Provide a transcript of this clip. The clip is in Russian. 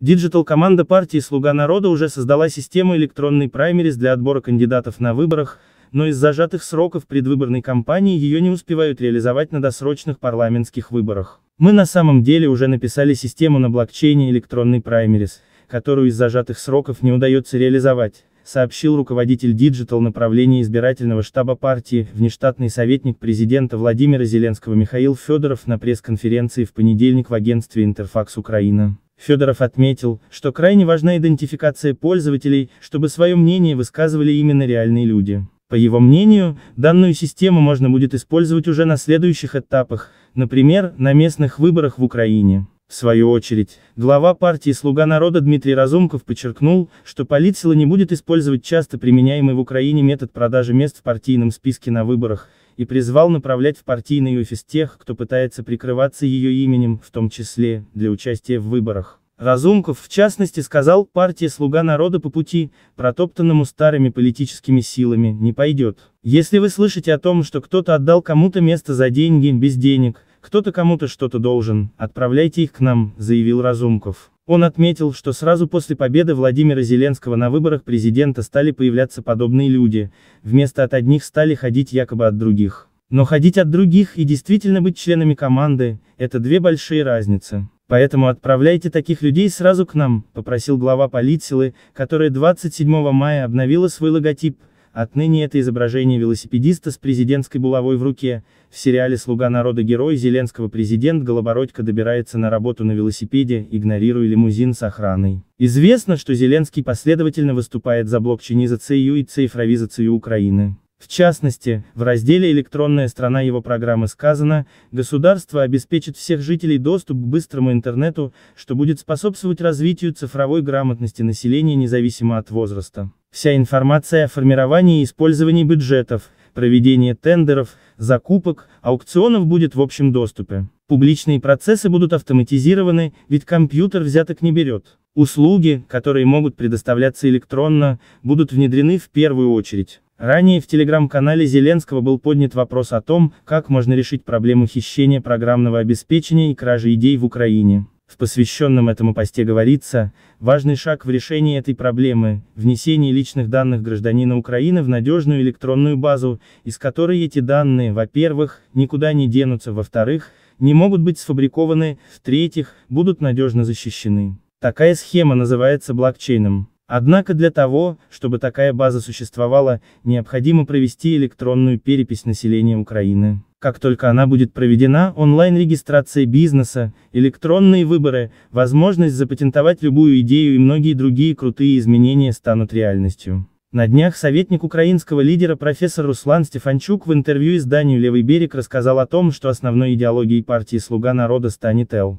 Диджитал-команда партии «Слуга народа» уже создала систему электронной праймерис для отбора кандидатов на выборах, но из зажатых сроков предвыборной кампании ее не успевают реализовать на досрочных парламентских выборах. Мы на самом деле уже написали систему на блокчейне электронный праймерис, которую из зажатых сроков не удается реализовать, сообщил руководитель диджитал направления избирательного штаба партии, внештатный советник президента Владимира Зеленского Михаил Федоров на пресс-конференции в понедельник в агентстве Интерфакс Украина. Федоров отметил, что крайне важна идентификация пользователей, чтобы свое мнение высказывали именно реальные люди. По его мнению, данную систему можно будет использовать уже на следующих этапах, например, на местных выборах в Украине. В свою очередь, глава партии «Слуга народа» Дмитрий Разумков подчеркнул, что политсила не будет использовать часто применяемый в Украине метод продажи мест в партийном списке на выборах, и призвал направлять в партийный офис тех, кто пытается прикрываться ее именем, в том числе, для участия в выборах. Разумков в частности сказал, партия «Слуга народа» по пути, протоптанному старыми политическими силами, не пойдет. Если вы слышите о том, что кто-то отдал кому-то место за деньги, без денег, кто-то кому-то что-то должен, отправляйте их к нам, заявил Разумков. Он отметил, что сразу после победы Владимира Зеленского на выборах президента стали появляться подобные люди, вместо от одних стали ходить якобы от других. Но ходить от других и действительно быть членами команды – это две большие разницы. Поэтому отправляйте таких людей сразу к нам, попросил глава полиции, которая 27 мая обновила свой логотип. Отныне это изображение велосипедиста с президентской булавой в руке. В сериале «Слуга народа» герой Зеленского президент Голобородько добирается на работу на велосипеде, игнорируя лимузин с охраной. Известно, что Зеленский последовательно выступает за блокчинизацию и цифровизацию Украины. В частности, в разделе «Электронная страна» его программы сказано, государство обеспечит всех жителей доступ к быстрому интернету, что будет способствовать развитию цифровой грамотности населения независимо от возраста. Вся информация о формировании и использовании бюджетов, проведении тендеров, закупок, аукционов будет в общем доступе. Публичные процессы будут автоматизированы, ведь компьютер взяток не берет. Услуги, которые могут предоставляться электронно, будут внедрены в первую очередь. Ранее в телеграм-канале Зеленского был поднят вопрос о том, как можно решить проблему хищения программного обеспечения и кражи идей в Украине. В посвященном этому посте говорится, важный шаг в решении этой проблемы – внесение личных данных гражданина Украины в надежную электронную базу, из которой эти данные, во-первых, никуда не денутся, во-вторых, не могут быть сфабрикованы, в-третьих, будут надежно защищены. Такая схема называется блокчейном. Однако для того, чтобы такая база существовала, необходимо провести электронную перепись населения Украины. Как только она будет проведена, онлайн-регистрация бизнеса, электронные выборы, возможность запатентовать любую идею и многие другие крутые изменения станут реальностью. На днях советник украинского лидера профессор Руслан Стефанчук в интервью изданию «Левый берег» рассказал о том, что основной идеологией партии «Слуга народа» станет Л.